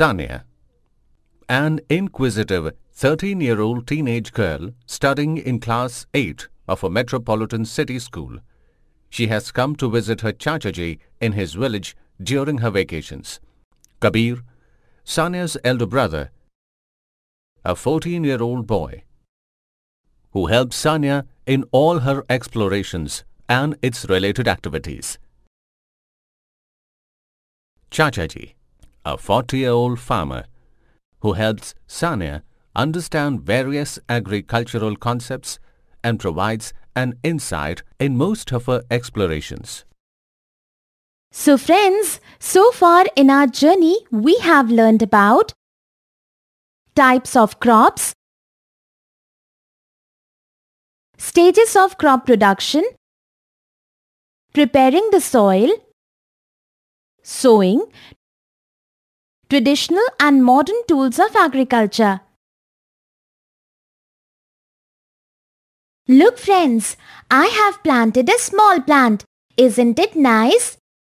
Sania. An inquisitive 13 year old teenage girl studying in class 8 of a metropolitan city school. She has come to visit her Chachaji in his village during her vacations. Kabir, Sania's elder brother, a 14 year old boy, who helps Sania in all her explorations and its related activities. Chachaji a 40-year-old farmer, who helps Sanya understand various agricultural concepts and provides an insight in most of her explorations. So friends, so far in our journey we have learned about types of crops, stages of crop production, preparing the soil, sowing, traditional and modern tools of agriculture. Look friends, I have planted a small plant. Isn't it nice?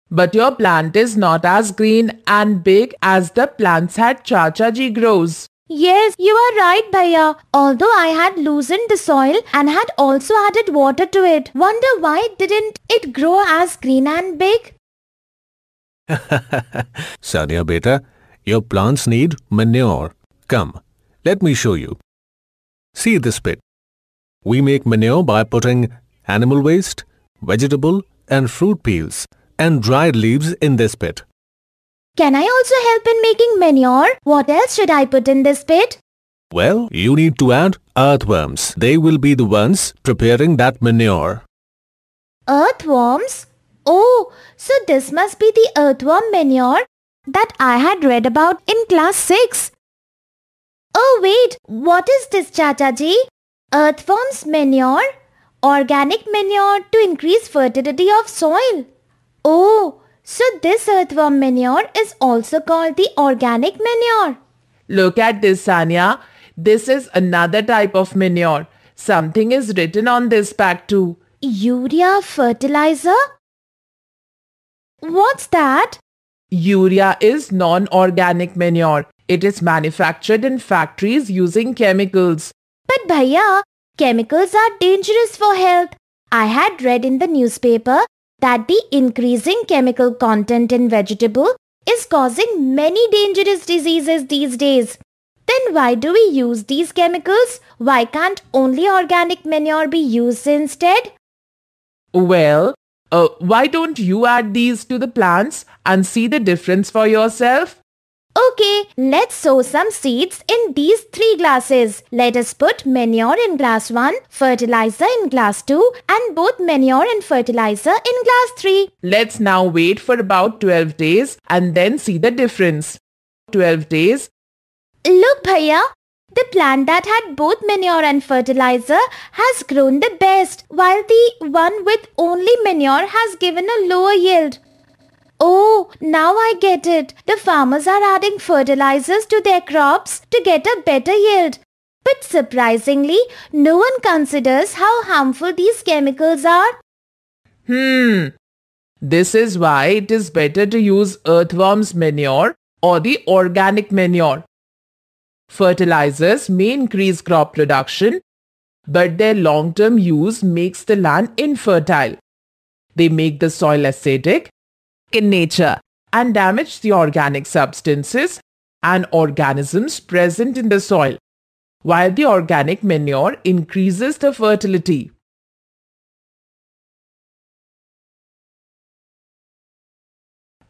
But your plant is not as green and big as the plants at Chacha Ji grows. Yes, you are right, Bhaiya. Although I had loosened the soil and had also added water to it. Wonder why didn't it grow as green and big? Sonia, beta, your plants need manure. Come, let me show you. See this pit. We make manure by putting animal waste, vegetable and fruit peels and dried leaves in this pit. Can I also help in making manure? What else should I put in this pit? Well, you need to add earthworms. They will be the ones preparing that manure. Earthworms? Oh, so this must be the earthworm manure that I had read about in class 6. Oh wait, what is this Chataji? Earthworms manure? Organic manure to increase fertility of soil. Oh, so this earthworm manure is also called the organic manure. Look at this Sanya. This is another type of manure. Something is written on this pack too. Urea fertilizer? What's that? Urea is non-organic manure. It is manufactured in factories using chemicals. But Bhaiya, chemicals are dangerous for health. I had read in the newspaper that the increasing chemical content in vegetable is causing many dangerous diseases these days. Then why do we use these chemicals? Why can't only organic manure be used instead? Well, uh, why don't you add these to the plants and see the difference for yourself? Okay, let's sow some seeds in these three glasses. Let us put manure in glass 1, fertilizer in glass 2 and both manure and fertilizer in glass 3. Let's now wait for about 12 days and then see the difference. 12 days. Look Bhaiya, the plant that had both manure and fertilizer has grown the best, while the one with only manure has given a lower yield. Oh, now I get it. The farmers are adding fertilizers to their crops to get a better yield. But surprisingly, no one considers how harmful these chemicals are. Hmm. This is why it is better to use earthworm's manure or the organic manure fertilizers may increase crop production, but their long-term use makes the land infertile. They make the soil acidic in nature and damage the organic substances and organisms present in the soil, while the organic manure increases the fertility.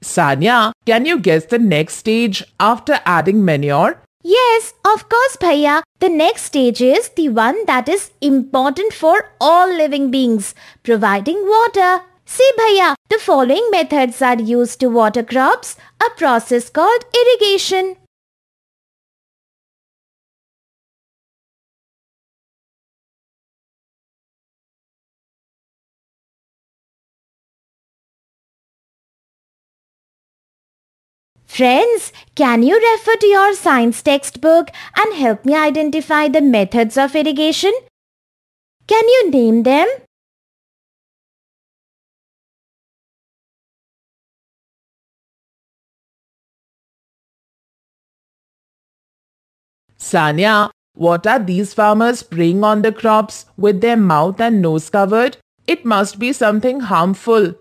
Sanya, can you guess the next stage after adding manure? Yes, of course, Bhaiya. The next stage is the one that is important for all living beings, providing water. See, Bhaiya, the following methods are used to water crops, a process called irrigation. Friends, can you refer to your science textbook and help me identify the methods of irrigation? Can you name them? Sanya, what are these farmers spraying on the crops with their mouth and nose covered? It must be something harmful.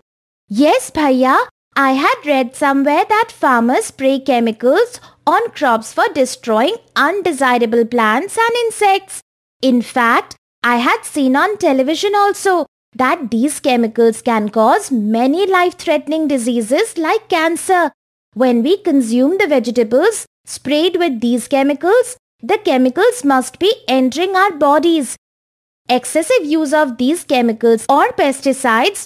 Yes, Bhaiya. I had read somewhere that farmers spray chemicals on crops for destroying undesirable plants and insects. In fact, I had seen on television also that these chemicals can cause many life-threatening diseases like cancer. When we consume the vegetables sprayed with these chemicals, the chemicals must be entering our bodies. Excessive use of these chemicals or pesticides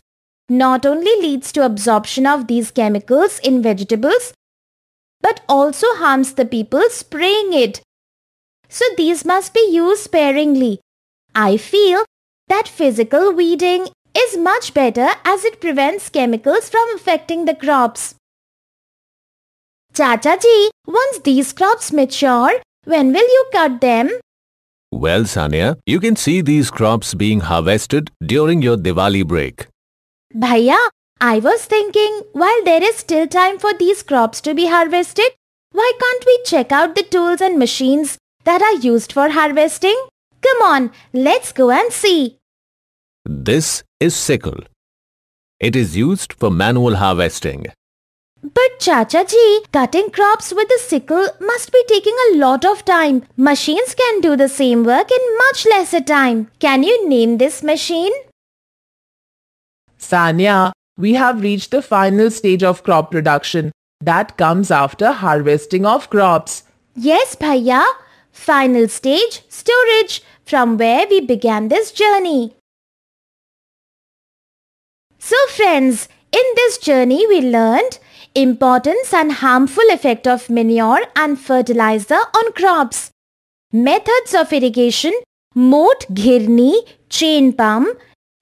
not only leads to absorption of these chemicals in vegetables, but also harms the people spraying it. So these must be used sparingly. I feel that physical weeding is much better as it prevents chemicals from affecting the crops. Chacha ji, once these crops mature, when will you cut them? Well, Sanya, you can see these crops being harvested during your Diwali break. Bhaiya, I was thinking, while there is still time for these crops to be harvested, why can't we check out the tools and machines that are used for harvesting? Come on, let's go and see. This is sickle. It is used for manual harvesting. But Chacha ji, cutting crops with a sickle must be taking a lot of time. Machines can do the same work in much lesser time. Can you name this machine? Sanya, we have reached the final stage of crop production. That comes after harvesting of crops. Yes, Bhaiya. Final stage, storage, from where we began this journey. So friends, in this journey we learned importance and harmful effect of manure and fertilizer on crops, methods of irrigation, moat ghirni, chain pump,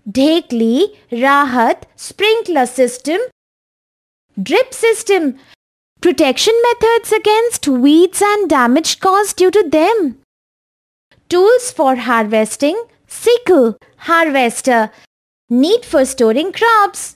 Dhekli, Rahat, sprinkler system, drip system, protection methods against weeds and damage caused due to them. Tools for harvesting, sickle, harvester, need for storing crops.